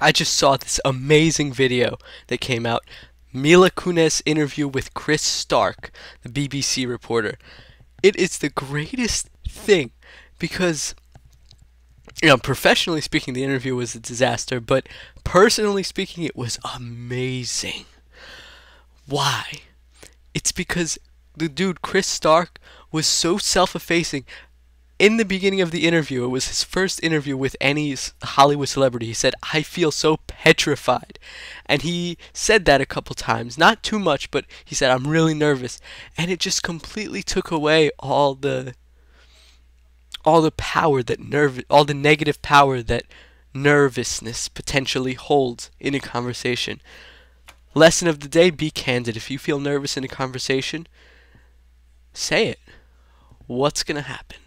I just saw this amazing video that came out. Mila Kunis interview with Chris Stark, the BBC reporter. It is the greatest thing because you know, professionally speaking, the interview was a disaster, but personally speaking, it was amazing. Why? It's because the dude, Chris Stark, was so self effacing in the beginning of the interview, it was his first interview with any Hollywood celebrity. He said, I feel so petrified. And he said that a couple times. Not too much, but he said, I'm really nervous. And it just completely took away all the. All the power that nerve, all the negative power that nervousness potentially holds in a conversation. Lesson of the day be candid. If you feel nervous in a conversation, say it. What's going to happen?